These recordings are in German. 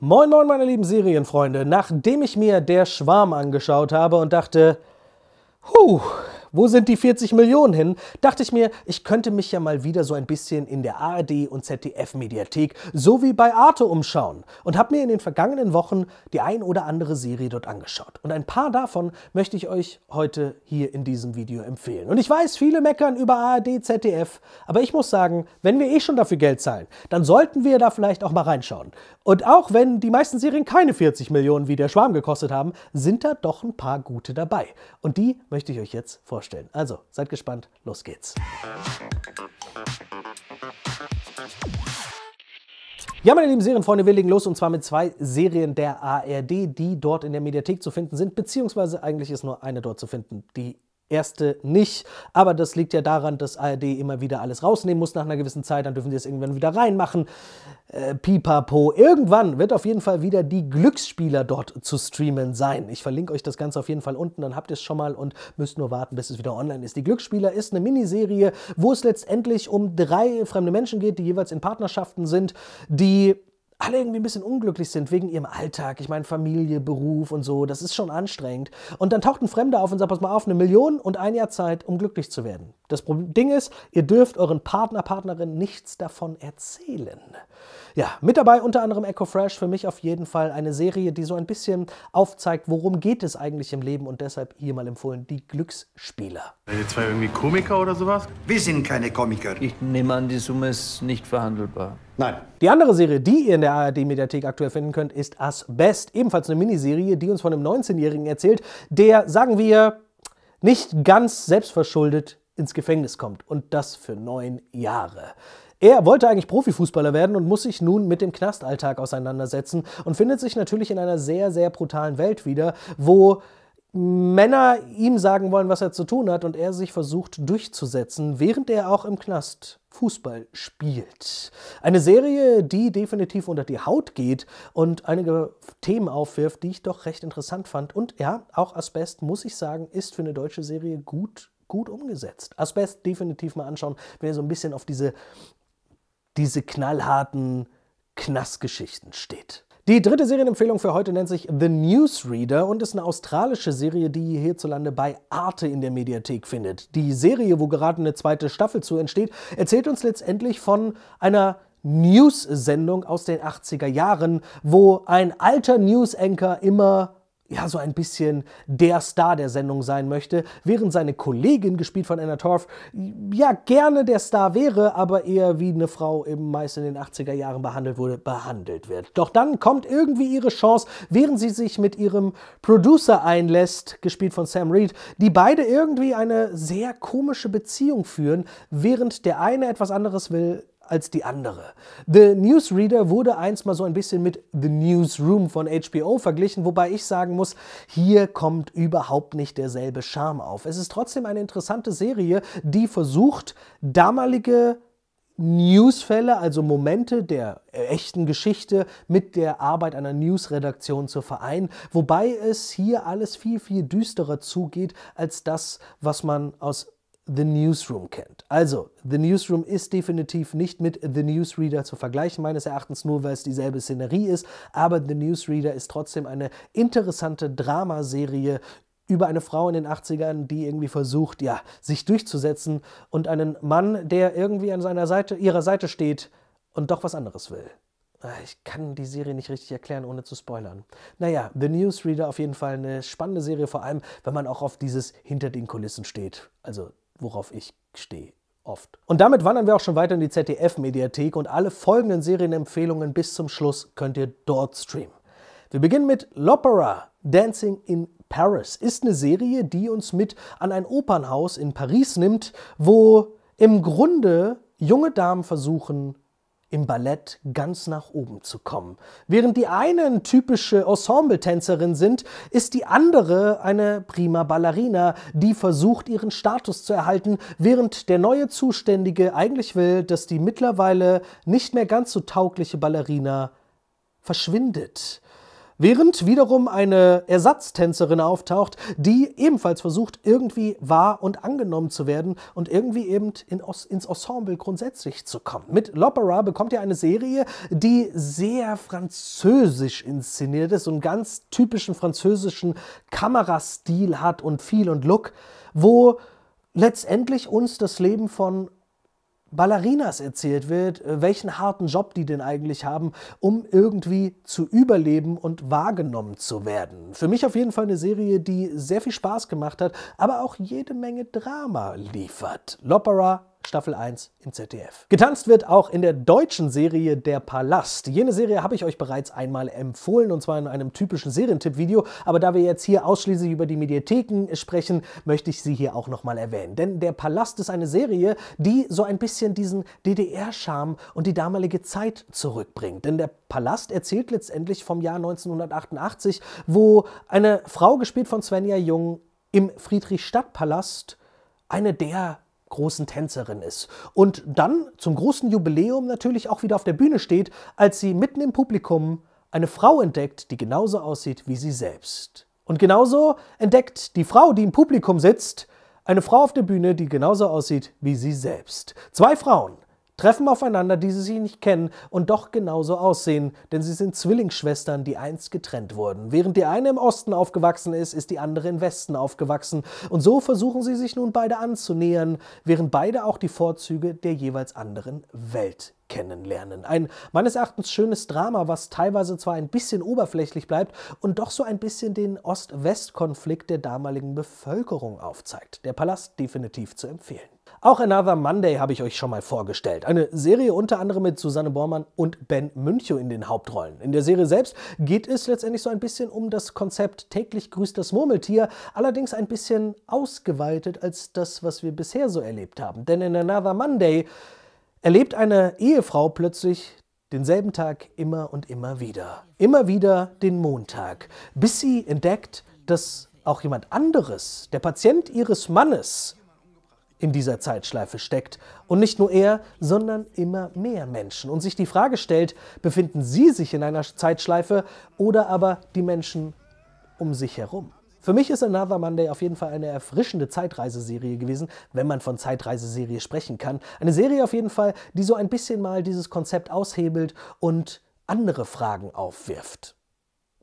Moin moin meine lieben Serienfreunde, nachdem ich mir Der Schwarm angeschaut habe und dachte, huh, wo sind die 40 Millionen hin, dachte ich mir, ich könnte mich ja mal wieder so ein bisschen in der ARD und ZDF-Mediathek sowie bei Arte umschauen und habe mir in den vergangenen Wochen die ein oder andere Serie dort angeschaut. Und ein paar davon möchte ich euch heute hier in diesem Video empfehlen. Und ich weiß, viele meckern über ARD, ZDF, aber ich muss sagen, wenn wir eh schon dafür Geld zahlen, dann sollten wir da vielleicht auch mal reinschauen. Und auch wenn die meisten Serien keine 40 Millionen wie der Schwarm gekostet haben, sind da doch ein paar gute dabei. Und die möchte ich euch jetzt vorstellen vorstellen. Also, seid gespannt, los geht's. Ja, meine lieben Serienfreunde, wir legen los und zwar mit zwei Serien der ARD, die dort in der Mediathek zu finden sind, beziehungsweise eigentlich ist nur eine dort zu finden, die erste nicht. Aber das liegt ja daran, dass ARD immer wieder alles rausnehmen muss nach einer gewissen Zeit. Dann dürfen sie es irgendwann wieder reinmachen. Äh, pipapo. Irgendwann wird auf jeden Fall wieder die Glücksspieler dort zu streamen sein. Ich verlinke euch das Ganze auf jeden Fall unten, dann habt ihr es schon mal und müsst nur warten, bis es wieder online ist. Die Glücksspieler ist eine Miniserie, wo es letztendlich um drei fremde Menschen geht, die jeweils in Partnerschaften sind, die alle irgendwie ein bisschen unglücklich sind wegen ihrem Alltag. Ich meine, Familie, Beruf und so, das ist schon anstrengend. Und dann taucht ein Fremder auf und sagt, pass mal auf, eine Million und ein Jahr Zeit, um glücklich zu werden. Das Problem, Ding ist, ihr dürft euren Partner, Partnerin nichts davon erzählen. Ja, mit dabei unter anderem Echo Fresh, für mich auf jeden Fall eine Serie, die so ein bisschen aufzeigt, worum geht es eigentlich im Leben und deshalb hier mal empfohlen, die Glücksspieler. Seid ihr zwei irgendwie Komiker oder sowas? Wir sind keine Komiker. Ich nehme an, die Summe ist nicht verhandelbar. Nein. Die andere Serie, die ihr in der ARD-Mediathek aktuell finden könnt, ist Asbest. Ebenfalls eine Miniserie, die uns von einem 19-Jährigen erzählt, der, sagen wir, nicht ganz selbstverschuldet ins Gefängnis kommt. Und das für neun Jahre. Er wollte eigentlich Profifußballer werden und muss sich nun mit dem Knastalltag auseinandersetzen und findet sich natürlich in einer sehr, sehr brutalen Welt wieder, wo Männer ihm sagen wollen, was er zu tun hat und er sich versucht durchzusetzen, während er auch im Knast Fußball spielt. Eine Serie, die definitiv unter die Haut geht und einige Themen aufwirft, die ich doch recht interessant fand. Und ja, auch Asbest, muss ich sagen, ist für eine deutsche Serie gut, gut umgesetzt. Asbest definitiv mal anschauen, wenn ihr so ein bisschen auf diese, diese knallharten Knastgeschichten steht. Die dritte Serienempfehlung für heute nennt sich The Newsreader und ist eine australische Serie, die ihr hierzulande bei Arte in der Mediathek findet. Die Serie, wo gerade eine zweite Staffel zu entsteht, erzählt uns letztendlich von einer News-Sendung aus den 80er Jahren, wo ein alter News-Anchor immer ja, so ein bisschen der Star der Sendung sein möchte, während seine Kollegin, gespielt von Anna Torf, ja, gerne der Star wäre, aber eher wie eine Frau eben meist in den 80er Jahren behandelt wurde, behandelt wird. Doch dann kommt irgendwie ihre Chance, während sie sich mit ihrem Producer einlässt, gespielt von Sam Reed, die beide irgendwie eine sehr komische Beziehung führen, während der eine etwas anderes will als die andere. The Newsreader wurde einst mal so ein bisschen mit The Newsroom von HBO verglichen, wobei ich sagen muss, hier kommt überhaupt nicht derselbe Charme auf. Es ist trotzdem eine interessante Serie, die versucht, damalige Newsfälle, also Momente der äh, echten Geschichte mit der Arbeit einer Newsredaktion zu vereinen, wobei es hier alles viel, viel düsterer zugeht als das, was man aus The Newsroom kennt. Also, The Newsroom ist definitiv nicht mit The Newsreader zu vergleichen, meines Erachtens nur, weil es dieselbe Szenerie ist, aber The Newsreader ist trotzdem eine interessante Dramaserie über eine Frau in den 80ern, die irgendwie versucht, ja, sich durchzusetzen und einen Mann, der irgendwie an seiner Seite, ihrer Seite steht und doch was anderes will. Ah, ich kann die Serie nicht richtig erklären, ohne zu spoilern. Naja, The Newsreader auf jeden Fall eine spannende Serie, vor allem, wenn man auch auf dieses Hinter den Kulissen steht. Also worauf ich stehe. Oft. Und damit wandern wir auch schon weiter in die ZDF-Mediathek und alle folgenden Serienempfehlungen bis zum Schluss könnt ihr dort streamen. Wir beginnen mit L'Opera, Dancing in Paris. Ist eine Serie, die uns mit an ein Opernhaus in Paris nimmt, wo im Grunde junge Damen versuchen, im Ballett ganz nach oben zu kommen. Während die einen typische Ensemble-Tänzerin sind, ist die andere eine prima Ballerina, die versucht, ihren Status zu erhalten, während der neue Zuständige eigentlich will, dass die mittlerweile nicht mehr ganz so taugliche Ballerina verschwindet. Während wiederum eine Ersatztänzerin auftaucht, die ebenfalls versucht, irgendwie wahr und angenommen zu werden und irgendwie eben in Os ins Ensemble grundsätzlich zu kommen. Mit L'Opera bekommt ihr eine Serie, die sehr französisch inszeniert ist, so einen ganz typischen französischen Kamerastil hat und viel und Look, wo letztendlich uns das Leben von Ballerinas erzählt wird, äh, welchen harten Job die denn eigentlich haben, um irgendwie zu überleben und wahrgenommen zu werden. Für mich auf jeden Fall eine Serie, die sehr viel Spaß gemacht hat, aber auch jede Menge Drama liefert. L'Opera Staffel 1 im ZDF. Getanzt wird auch in der deutschen Serie Der Palast. Jene Serie habe ich euch bereits einmal empfohlen und zwar in einem typischen Serientipp-Video, aber da wir jetzt hier ausschließlich über die Mediatheken sprechen, möchte ich sie hier auch nochmal erwähnen. Denn Der Palast ist eine Serie, die so ein bisschen diesen DDR-Charme und die damalige Zeit zurückbringt. Denn Der Palast erzählt letztendlich vom Jahr 1988, wo eine Frau, gespielt von Svenja Jung, im Friedrichstadtpalast eine der großen Tänzerin ist. Und dann zum großen Jubiläum natürlich auch wieder auf der Bühne steht, als sie mitten im Publikum eine Frau entdeckt, die genauso aussieht wie sie selbst. Und genauso entdeckt die Frau, die im Publikum sitzt, eine Frau auf der Bühne, die genauso aussieht wie sie selbst. Zwei Frauen, treffen aufeinander, die sie sich nicht kennen und doch genauso aussehen, denn sie sind Zwillingsschwestern, die einst getrennt wurden. Während die eine im Osten aufgewachsen ist, ist die andere im Westen aufgewachsen und so versuchen sie sich nun beide anzunähern, während beide auch die Vorzüge der jeweils anderen Welt kennenlernen. Ein meines Erachtens schönes Drama, was teilweise zwar ein bisschen oberflächlich bleibt und doch so ein bisschen den Ost-West-Konflikt der damaligen Bevölkerung aufzeigt. Der Palast definitiv zu empfehlen. Auch Another Monday habe ich euch schon mal vorgestellt. Eine Serie unter anderem mit Susanne Bormann und Ben Münchow in den Hauptrollen. In der Serie selbst geht es letztendlich so ein bisschen um das Konzept täglich grüßt das Murmeltier, allerdings ein bisschen ausgeweitet als das, was wir bisher so erlebt haben. Denn in Another Monday erlebt eine Ehefrau plötzlich denselben Tag immer und immer wieder. Immer wieder den Montag, bis sie entdeckt, dass auch jemand anderes, der Patient ihres Mannes, in dieser Zeitschleife steckt. Und nicht nur er, sondern immer mehr Menschen. Und sich die Frage stellt, befinden sie sich in einer Zeitschleife oder aber die Menschen um sich herum? Für mich ist Another Monday auf jeden Fall eine erfrischende Zeitreiseserie gewesen, wenn man von Zeitreiseserie sprechen kann. Eine Serie auf jeden Fall, die so ein bisschen mal dieses Konzept aushebelt und andere Fragen aufwirft.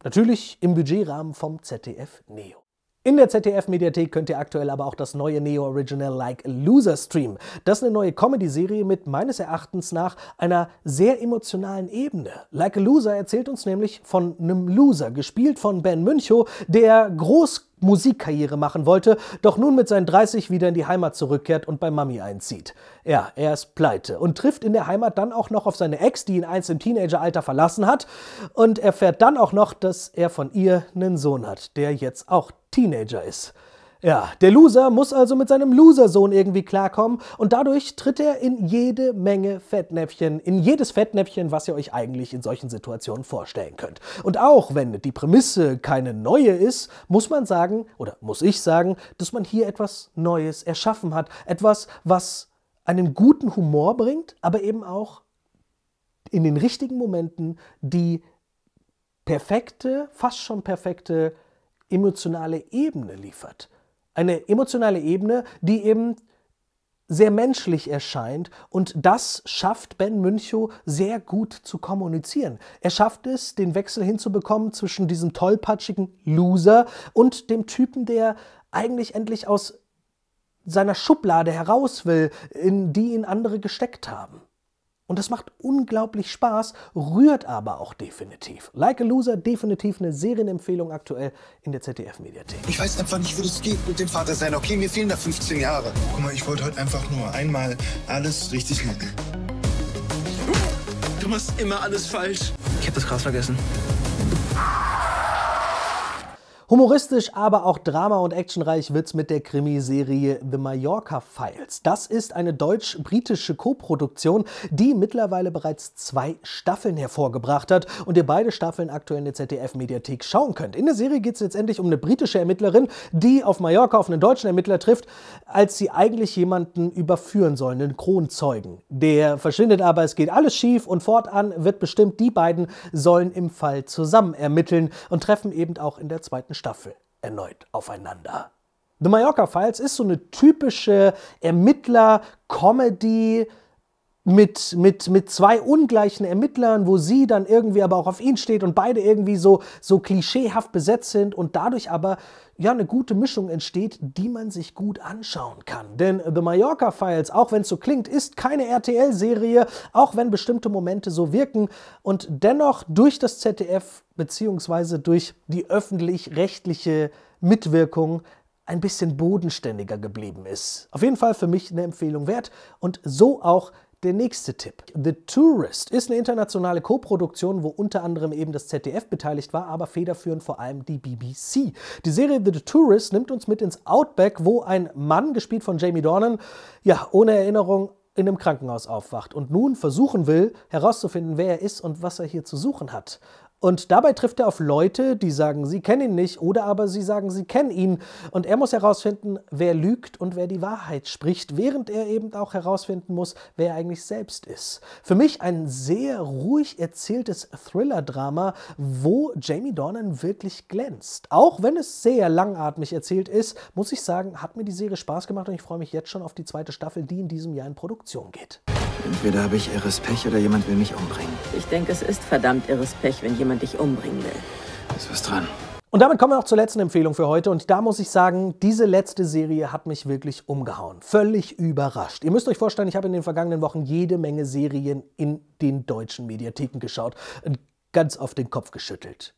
Natürlich im Budgetrahmen vom ZDF Neo. In der ZDF-Mediathek könnt ihr aktuell aber auch das neue Neo-Original Like a Loser streamen. Das ist eine neue Comedy-Serie mit meines Erachtens nach einer sehr emotionalen Ebene. Like a Loser erzählt uns nämlich von einem Loser, gespielt von Ben Münchow, der groß Musikkarriere machen wollte, doch nun mit seinen 30 wieder in die Heimat zurückkehrt und bei Mami einzieht. Ja, er ist pleite und trifft in der Heimat dann auch noch auf seine Ex, die ihn einst im Teenageralter verlassen hat und erfährt dann auch noch, dass er von ihr einen Sohn hat, der jetzt auch Teenager ist. Ja, der Loser muss also mit seinem Losersohn irgendwie klarkommen und dadurch tritt er in jede Menge Fettnäpfchen, in jedes Fettnäpfchen, was ihr euch eigentlich in solchen Situationen vorstellen könnt. Und auch wenn die Prämisse keine neue ist, muss man sagen, oder muss ich sagen, dass man hier etwas Neues erschaffen hat. Etwas, was einen guten Humor bringt, aber eben auch in den richtigen Momenten die perfekte, fast schon perfekte emotionale Ebene liefert. Eine emotionale Ebene, die eben sehr menschlich erscheint und das schafft Ben Münchow sehr gut zu kommunizieren. Er schafft es, den Wechsel hinzubekommen zwischen diesem tollpatschigen Loser und dem Typen, der eigentlich endlich aus seiner Schublade heraus will, in die ihn andere gesteckt haben. Und das macht unglaublich Spaß, rührt aber auch definitiv. Like a Loser, definitiv eine Serienempfehlung aktuell in der ZDF-Mediathek. Ich weiß einfach nicht, wie das geht mit dem Vater sein. Okay, mir fehlen da 15 Jahre. Guck mal, ich wollte heute einfach nur einmal alles richtig machen. Du machst immer alles falsch. Ich hab das Gras vergessen. Humoristisch, aber auch drama- und actionreich wird's mit der Krimiserie The Mallorca Files. Das ist eine deutsch-britische Koproduktion, die mittlerweile bereits zwei Staffeln hervorgebracht hat und ihr beide Staffeln aktuell in der ZDF-Mediathek schauen könnt. In der Serie geht es letztendlich um eine britische Ermittlerin, die auf Mallorca auf einen deutschen Ermittler trifft, als sie eigentlich jemanden überführen soll, einen Kronzeugen. Der verschwindet aber, es geht alles schief und fortan wird bestimmt, die beiden sollen im Fall zusammen ermitteln und treffen eben auch in der zweiten Staffel erneut aufeinander. The Mallorca Files ist so eine typische Ermittler-Comedy- mit, mit, mit zwei ungleichen Ermittlern, wo sie dann irgendwie aber auch auf ihn steht und beide irgendwie so, so klischeehaft besetzt sind und dadurch aber ja eine gute Mischung entsteht, die man sich gut anschauen kann. Denn The Mallorca Files, auch wenn es so klingt, ist keine RTL-Serie, auch wenn bestimmte Momente so wirken und dennoch durch das ZDF bzw. durch die öffentlich-rechtliche Mitwirkung ein bisschen bodenständiger geblieben ist. Auf jeden Fall für mich eine Empfehlung wert und so auch der nächste Tipp. The Tourist ist eine internationale Koproduktion, wo unter anderem eben das ZDF beteiligt war, aber federführend vor allem die BBC. Die Serie The Tourist nimmt uns mit ins Outback, wo ein Mann, gespielt von Jamie Dornan, ja, ohne Erinnerung in einem Krankenhaus aufwacht und nun versuchen will, herauszufinden, wer er ist und was er hier zu suchen hat. Und dabei trifft er auf Leute, die sagen, sie kennen ihn nicht oder aber sie sagen, sie kennen ihn. Und er muss herausfinden, wer lügt und wer die Wahrheit spricht, während er eben auch herausfinden muss, wer er eigentlich selbst ist. Für mich ein sehr ruhig erzähltes Thriller-Drama, wo Jamie Dornan wirklich glänzt. Auch wenn es sehr langatmig erzählt ist, muss ich sagen, hat mir die Serie Spaß gemacht und ich freue mich jetzt schon auf die zweite Staffel, die in diesem Jahr in Produktion geht. Entweder habe ich irres Pech oder jemand will mich umbringen. Ich denke, es ist verdammt irres Pech, wenn jemand dich umbringen will. Ist was dran. Und damit kommen wir auch zur letzten Empfehlung für heute. Und da muss ich sagen, diese letzte Serie hat mich wirklich umgehauen. Völlig überrascht. Ihr müsst euch vorstellen, ich habe in den vergangenen Wochen jede Menge Serien in den deutschen Mediatheken geschaut. Ganz auf den Kopf geschüttelt.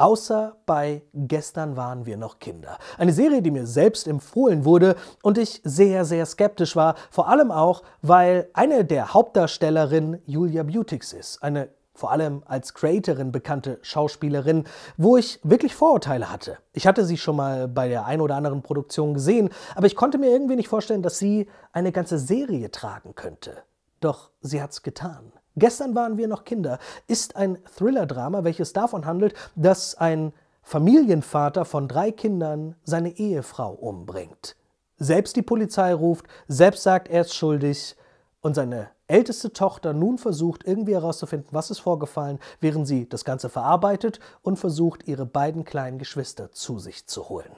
Außer bei Gestern waren wir noch Kinder. Eine Serie, die mir selbst empfohlen wurde und ich sehr, sehr skeptisch war. Vor allem auch, weil eine der Hauptdarstellerinnen Julia Butix ist. Eine vor allem als Creatorin bekannte Schauspielerin, wo ich wirklich Vorurteile hatte. Ich hatte sie schon mal bei der ein oder anderen Produktion gesehen, aber ich konnte mir irgendwie nicht vorstellen, dass sie eine ganze Serie tragen könnte. Doch sie hat's getan. Gestern waren wir noch Kinder ist ein Thriller-Drama, welches davon handelt, dass ein Familienvater von drei Kindern seine Ehefrau umbringt. Selbst die Polizei ruft, selbst sagt, er ist schuldig und seine älteste Tochter nun versucht, irgendwie herauszufinden, was ist vorgefallen, während sie das Ganze verarbeitet und versucht, ihre beiden kleinen Geschwister zu sich zu holen.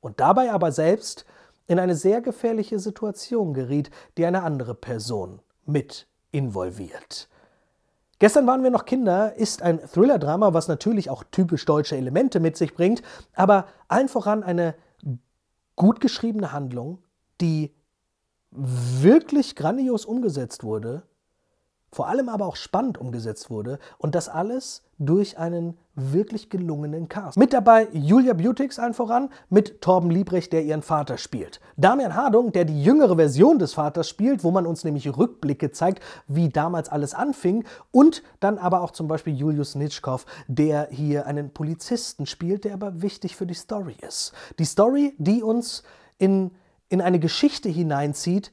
Und dabei aber selbst in eine sehr gefährliche Situation geriet, die eine andere Person mit involviert. Gestern waren wir noch Kinder ist ein Thriller-Drama, was natürlich auch typisch deutsche Elemente mit sich bringt, aber allen voran eine gut geschriebene Handlung, die wirklich grandios umgesetzt wurde vor allem aber auch spannend umgesetzt wurde und das alles durch einen wirklich gelungenen Cast. Mit dabei Julia Butix allen voran, mit Torben Liebrecht, der ihren Vater spielt. Damian Hardung, der die jüngere Version des Vaters spielt, wo man uns nämlich Rückblicke zeigt, wie damals alles anfing. Und dann aber auch zum Beispiel Julius Nitschkow, der hier einen Polizisten spielt, der aber wichtig für die Story ist. Die Story, die uns in, in eine Geschichte hineinzieht,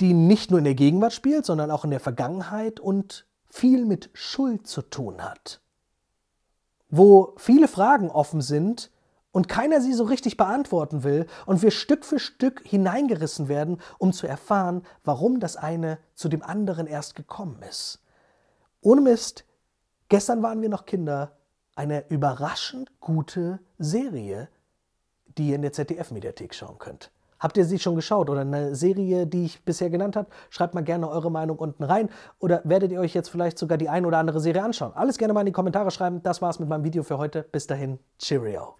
die nicht nur in der Gegenwart spielt, sondern auch in der Vergangenheit und viel mit Schuld zu tun hat. Wo viele Fragen offen sind und keiner sie so richtig beantworten will und wir Stück für Stück hineingerissen werden, um zu erfahren, warum das eine zu dem anderen erst gekommen ist. Ohne Mist, gestern waren wir noch Kinder, eine überraschend gute Serie, die ihr in der ZDF-Mediathek schauen könnt. Habt ihr sie schon geschaut oder eine Serie, die ich bisher genannt habe? Schreibt mal gerne eure Meinung unten rein oder werdet ihr euch jetzt vielleicht sogar die ein oder andere Serie anschauen? Alles gerne mal in die Kommentare schreiben. Das war's mit meinem Video für heute. Bis dahin, Cheerio.